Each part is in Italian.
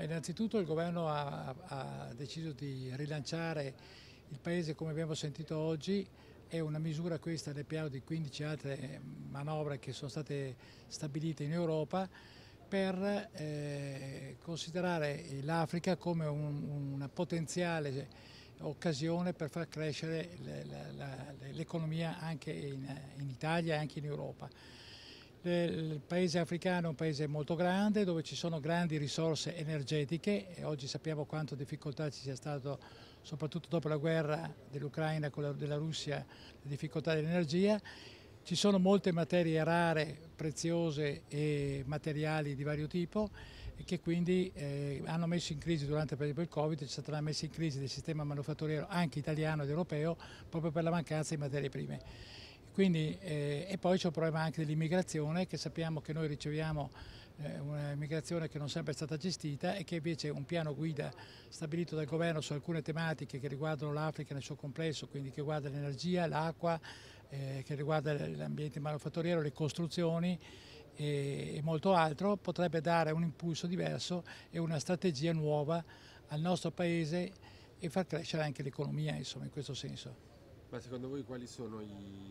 Eh, innanzitutto il governo ha, ha deciso di rilanciare il Paese come abbiamo sentito oggi è una misura questa del piano di 15 altre eh, manovre che sono state stabilite in Europa per eh, considerare l'Africa come un, una potenziale occasione per far crescere l'economia anche in, in Italia e anche in Europa. Il paese africano è un paese molto grande dove ci sono grandi risorse energetiche e oggi sappiamo quanto difficoltà ci sia stato soprattutto dopo la guerra dell'Ucraina con la della Russia, le difficoltà dell'energia. Ci sono molte materie rare, preziose e materiali di vario tipo che quindi eh, hanno messo in crisi durante per esempio il Covid, c'è stata una messa in crisi del sistema manufatturiero anche italiano ed europeo proprio per la mancanza di materie prime. Quindi, eh, e poi c'è un problema anche dell'immigrazione che sappiamo che noi riceviamo eh, un'immigrazione che non sempre è stata gestita e che invece un piano guida stabilito dal governo su alcune tematiche che riguardano l'Africa nel suo complesso, quindi che riguarda l'energia, l'acqua, eh, che riguarda l'ambiente manufatturiero, le costruzioni e, e molto altro, potrebbe dare un impulso diverso e una strategia nuova al nostro Paese e far crescere anche l'economia insomma, in questo senso. Ma secondo voi quali sono i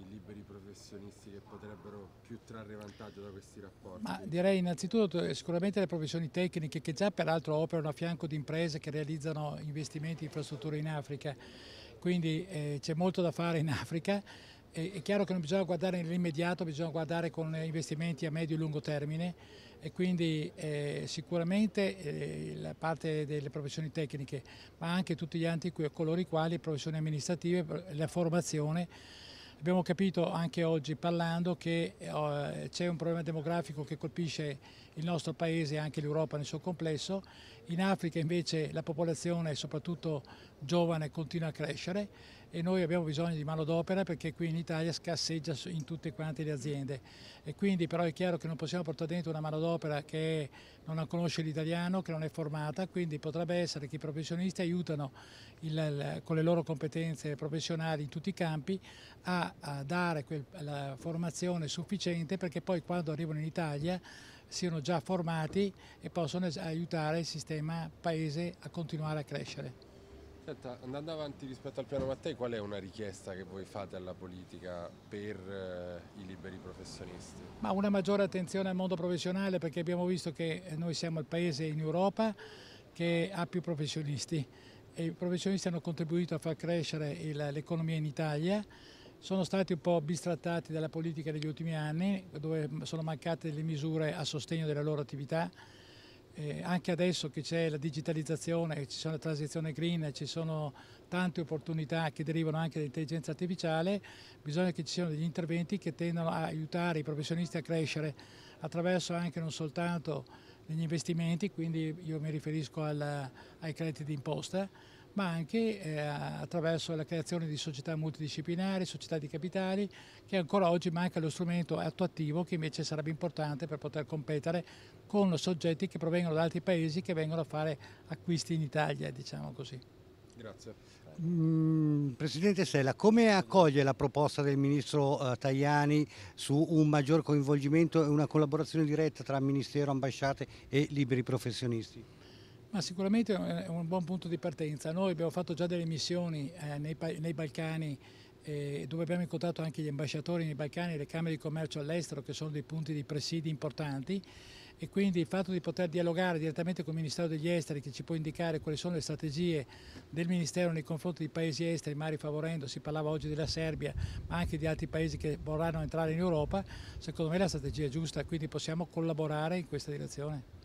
liberi professionisti che potrebbero più trarre vantaggio da questi rapporti? Ma direi innanzitutto eh, sicuramente le professioni tecniche che già peraltro operano a fianco di imprese che realizzano investimenti in infrastrutture in Africa, quindi eh, c'è molto da fare in Africa è chiaro che non bisogna guardare nell'immediato, bisogna guardare con eh, investimenti a medio e lungo termine e quindi eh, sicuramente eh, la parte delle professioni tecniche, ma anche tutti gli altri coloro i quali le professioni amministrative, la formazione. Abbiamo capito anche oggi parlando che eh, c'è un problema demografico che colpisce il nostro paese e anche l'Europa nel suo complesso. In Africa invece la popolazione, soprattutto giovane, continua a crescere e noi abbiamo bisogno di manodopera perché qui in Italia scasseggia in tutte quante le aziende e quindi però è chiaro che non possiamo portare dentro una manodopera che non conosce l'italiano, che non è formata, quindi potrebbe essere che i professionisti aiutano il, con le loro competenze professionali in tutti i campi a, a dare quel, la formazione sufficiente perché poi quando arrivano in Italia siano già formati e possono aiutare il sistema paese a continuare a crescere. Senta, andando avanti rispetto al piano Mattei, qual è una richiesta che voi fate alla politica per eh, i liberi professionisti? Ma una maggiore attenzione al mondo professionale perché abbiamo visto che eh, noi siamo il paese in Europa che ha più professionisti e i professionisti hanno contribuito a far crescere l'economia in Italia sono stati un po' bistrattati dalla politica negli ultimi anni, dove sono mancate le misure a sostegno della loro attività eh, anche adesso che c'è la digitalizzazione, ci sono la transizione green, ci sono tante opportunità che derivano anche dall'intelligenza artificiale, bisogna che ci siano degli interventi che tendano a aiutare i professionisti a crescere attraverso anche non soltanto degli investimenti, quindi io mi riferisco al, ai crediti d'imposta, ma anche eh, attraverso la creazione di società multidisciplinari, società di capitali, che ancora oggi manca lo strumento attuativo che invece sarebbe importante per poter competere con soggetti che provengono da altri paesi che vengono a fare acquisti in Italia, diciamo così. Grazie. Mm, Presidente Sella, come accoglie la proposta del Ministro eh, Tajani su un maggior coinvolgimento e una collaborazione diretta tra Ministero, ambasciate e liberi professionisti? Ma sicuramente è un buon punto di partenza. Noi abbiamo fatto già delle missioni eh, nei, nei Balcani eh, dove abbiamo incontrato anche gli ambasciatori nei Balcani le Camere di Commercio all'estero che sono dei punti di presidi importanti e quindi il fatto di poter dialogare direttamente con il Ministero degli Esteri che ci può indicare quali sono le strategie del Ministero nei confronti di paesi esteri, magari favorendo, si parlava oggi della Serbia, ma anche di altri paesi che vorranno entrare in Europa, secondo me è la strategia è giusta, quindi possiamo collaborare in questa direzione.